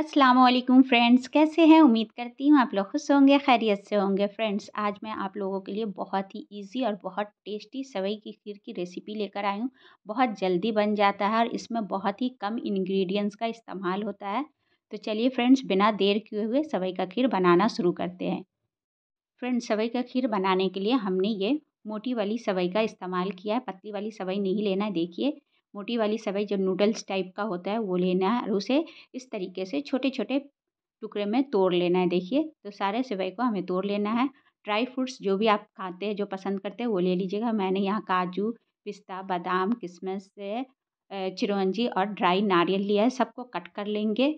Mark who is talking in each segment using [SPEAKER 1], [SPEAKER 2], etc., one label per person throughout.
[SPEAKER 1] अस्सलाम वालेकुम फ्रेंड्स कैसे हैं उम्मीद करती हूँ आप लोग खुश होंगे खैरियत से होंगे फ्रेंड्स आज मैं आप लोगों के लिए बहुत ही इजी और बहुत टेस्टी सेवई की खीर की रेसिपी लेकर आई हूँ बहुत जल्दी बन जाता है और इसमें बहुत ही कम इंग्रेडिएंट्स का इस्तेमाल होता है तो चलिए फ्रेंड्स बिना देर किए हुए सवई का खीर बनाना शुरू करते हैं फ्रेंड्स सेवई का खीर बनाने के लिए हमने ये मोटी वाली सवई का इस्तेमाल किया है पतली वाली सवई नहीं लेना है देखिए मोटी वाली सेवई जो नूडल्स टाइप का होता है वो लेना है और उसे इस तरीके से छोटे छोटे टुकड़े में तोड़ लेना है देखिए तो सारे सेवई को हमें तोड़ लेना है ड्राई फ्रूट्स जो भी आप खाते हैं जो पसंद करते हैं वो ले लीजिएगा मैंने यहाँ काजू पिस्ता बादाम किशमिश चिरौंजी और ड्राई नारियल लिया है सबको कट कर लेंगे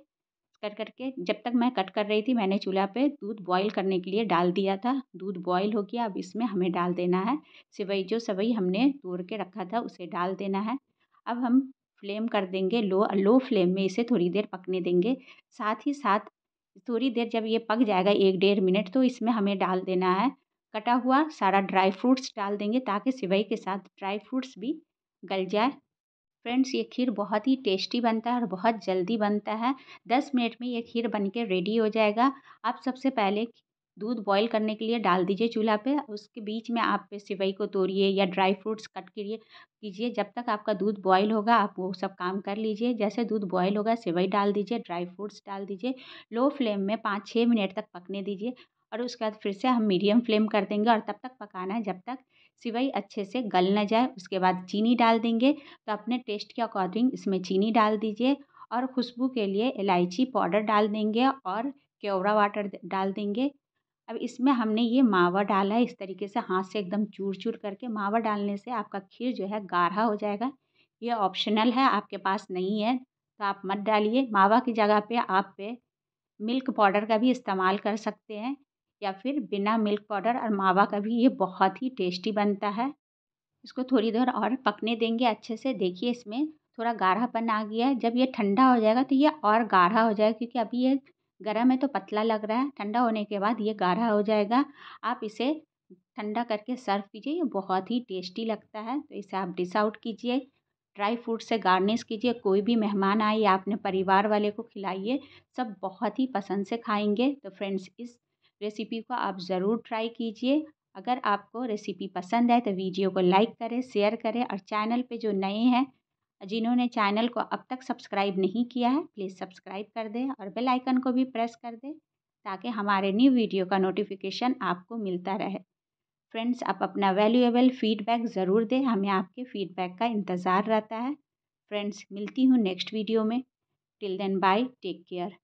[SPEAKER 1] कर करके जब तक मैं कट कर रही थी मैंने चूल्हा पे दूध बॉईल करने के लिए डाल दिया था दूध बॉईल हो गया अब इसमें हमें डाल देना है सिवई जो सेवई हमने तोड़ के रखा था उसे डाल देना है अब हम फ्लेम कर देंगे लो लो फ्लेम में इसे थोड़ी देर पकने देंगे साथ ही साथ थोड़ी देर जब ये पक जाएगा एक डेढ़ मिनट तो इसमें हमें डाल देना है कटा हुआ सारा ड्राई फ्रूट्स डाल देंगे ताकि सिवई के साथ ड्राई फ्रूट्स भी गल जाए फ्रेंड्स ये खीर बहुत ही टेस्टी बनता है और बहुत जल्दी बनता है दस मिनट में ये खीर बन के रेडी हो जाएगा आप सबसे पहले दूध बॉईल करने के लिए डाल दीजिए चूल्हा पे उसके बीच में आप सिवई को तोड़िए या ड्राई फ्रूट्स कट करिए कीजिए जब तक आपका दूध बॉईल होगा आप वो सब काम कर लीजिए जैसे दूध बॉईल होगा सिवई डाल दीजिए ड्राई फ्रूट्स डाल दीजिए लो फ्लेम में पाँच छः मिनट तक पकने दीजिए और उसके बाद फिर से हम मीडियम फ्लेम कर देंगे और तब तक पकाना है जब तक सिवई अच्छे से गल ना जाए उसके बाद चीनी डाल देंगे तो अपने टेस्ट के अकॉर्डिंग इसमें चीनी डाल दीजिए और खुशबू के लिए इलायची पाउडर डाल देंगे और केवड़ा वाटर डाल देंगे अब इसमें हमने ये मावा डाला है इस तरीके से हाथ से एकदम चूर चूर करके मावा डालने से आपका खीर जो है गाढ़ा हो जाएगा ये ऑप्शनल है आपके पास नहीं है तो आप मत डालिए मावा की जगह पे आप पे मिल्क पाउडर का भी इस्तेमाल कर सकते हैं या फिर बिना मिल्क पाउडर और मावा का भी ये बहुत ही टेस्टी बनता है इसको थोड़ी देर और पकने देंगे अच्छे से देखिए इसमें थोड़ा गाढ़ापन आ गया है जब ये ठंडा हो जाएगा तो ये और गाढ़ा हो जाएगा क्योंकि अभी ये गर्म है तो पतला लग रहा है ठंडा होने के बाद ये गाढ़ा हो जाएगा आप इसे ठंडा करके सर्व कीजिए ये बहुत ही टेस्टी लगता है तो इसे आप डिस आउट कीजिए ड्राई फ्रूट से गार्निश कीजिए कोई भी मेहमान आए या अपने परिवार वाले को खिलाइए सब बहुत ही पसंद से खाएंगे तो फ्रेंड्स इस रेसिपी को आप ज़रूर ट्राई कीजिए अगर आपको रेसिपी पसंद है तो वीडियो को लाइक करें शेयर करें और चैनल पे जो नए हैं जिन्होंने चैनल को अब तक सब्सक्राइब नहीं किया है प्लीज़ सब्सक्राइब कर दें और बेल आइकन को भी प्रेस कर दें ताकि हमारे न्यू वीडियो का नोटिफिकेशन आपको मिलता रहे फ्रेंड्स आप अपना वैल्यूएबल फीडबैक ज़रूर दें हमें आपके फीडबैक का इंतज़ार रहता है फ्रेंड्स मिलती हूँ नेक्स्ट वीडियो में till then bye take care